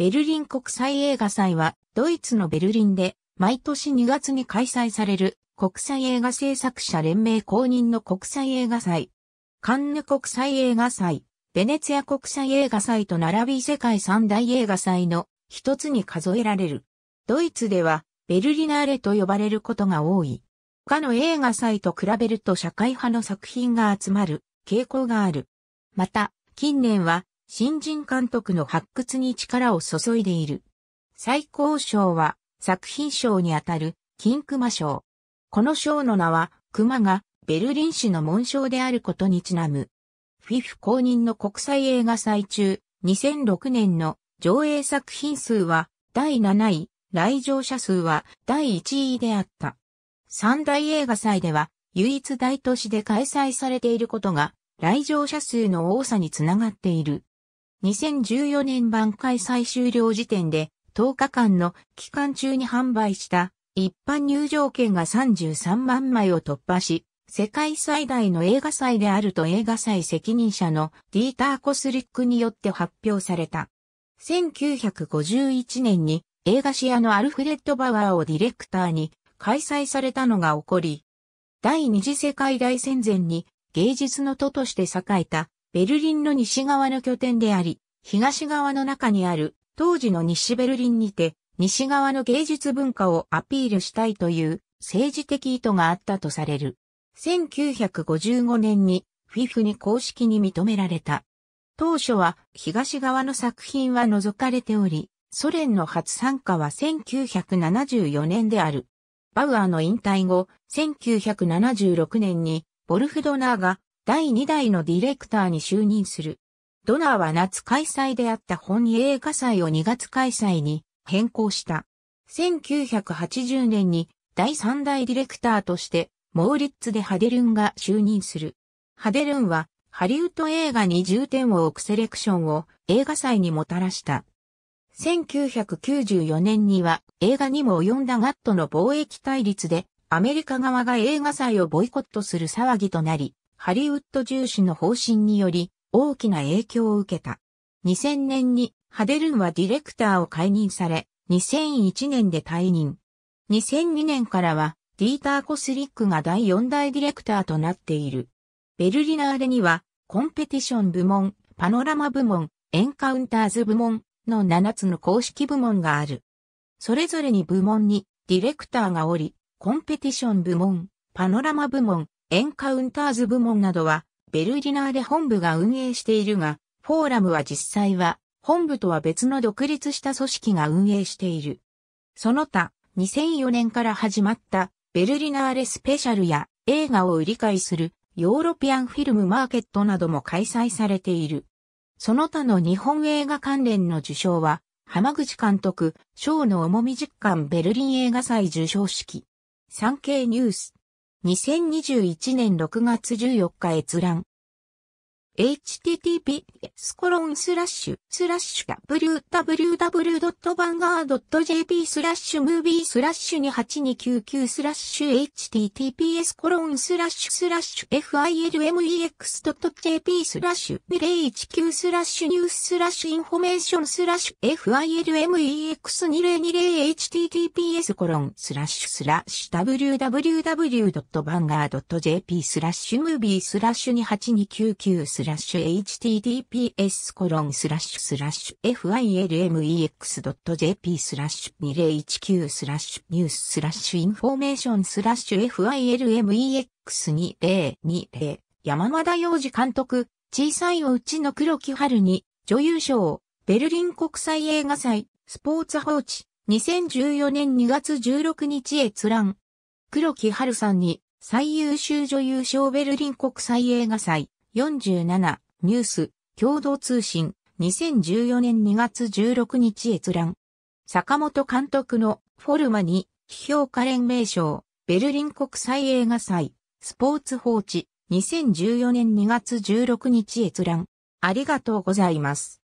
ベルリン国際映画祭は、ドイツのベルリンで、毎年2月に開催される、国際映画制作者連盟公認の国際映画祭。カンヌ国際映画祭、ベネツィア国際映画祭と並び世界三大映画祭の一つに数えられる。ドイツでは、ベルリナーレと呼ばれることが多い。他の映画祭と比べると社会派の作品が集まる傾向がある。また、近年は新人監督の発掘に力を注いでいる。最高賞は作品賞にあたる金熊賞。この賞の名は熊がベルリン市の紋章であることにちなむ。フィフ公認の国際映画祭中、2006年の上映作品数は第7位、来場者数は第1位であった。三大映画祭では唯一大都市で開催されていることが来場者数の多さにつながっている。2014年版開催終了時点で10日間の期間中に販売した一般入場券が33万枚を突破し、世界最大の映画祭であると映画祭責任者のディーター・コスリックによって発表された。1951年に映画シアのアルフレッド・バワーをディレクターに開催されたのが起こり、第二次世界大戦前に芸術の都として栄えたベルリンの西側の拠点であり、東側の中にある当時の西ベルリンにて西側の芸術文化をアピールしたいという政治的意図があったとされる。1955年に FIF に公式に認められた。当初は東側の作品は除かれており、ソ連の初参加は1974年である。バウアーの引退後、1976年にボルフドナーが第2代のディレクターに就任する。ドナーは夏開催であった本映画祭を2月開催に変更した。1980年に第3代ディレクターとしてモーリッツ・でハデルンが就任する。ハデルンはハリウッド映画に重点を置くセレクションを映画祭にもたらした。1994年には映画にも及んだガットの貿易対立でアメリカ側が映画祭をボイコットする騒ぎとなり、ハリウッド重視の方針により大きな影響を受けた。2000年にハデルンはディレクターを解任され、2001年で退任。2002年からはディーター・コスリックが第4代ディレクターとなっている。ベルリナーレにはコンペティション部門、パノラマ部門、エンカウンターズ部門の7つの公式部門がある。それぞれに部門にディレクターがおり、コンペティション部門、パノラマ部門、エンカウンターズ部門などは、ベルリナーレ本部が運営しているが、フォーラムは実際は、本部とは別の独立した組織が運営している。その他、2004年から始まったベルリナーレスペシャルや映画を売り買いするヨーロピアンフィルムマーケットなども開催されている。その他の日本映画関連の受賞は、浜口監督、賞の重み実感ベルリン映画祭受賞式。産経ニュース。2021年6月14日閲覧。https コロンスラッシュスラッシュ www.vanguard.jp スラッシュムービースラッシュ2899スラッシュ https コロンスラッシュスラッシュ filmex.jp スラッシュ2 019スラッシュニューススラッシュインフォメーションスラッシュ filmex2020https コロンスラッシュスラッシュ www.vanguard.jp スラッシュムービースラッシュ2899スラッシュスラッシュ https コロンスラッシュスラッシュ filmex.jp スラッシュ2019スラッシュニューススラッシュインフォーメーションスラッシュ filmex2020 山田洋次監督小さいおうちの黒木春に女優賞ベルリン国際映画祭スポーツ放置2014年2月16日閲覧黒木春さんに最優秀女優賞ベルリン国際映画祭47ニュース共同通信2014年2月16日閲覧坂本監督のフォルマに批評家連盟賞ベルリン国際映画祭スポーツ報知2014年2月16日閲覧ありがとうございます。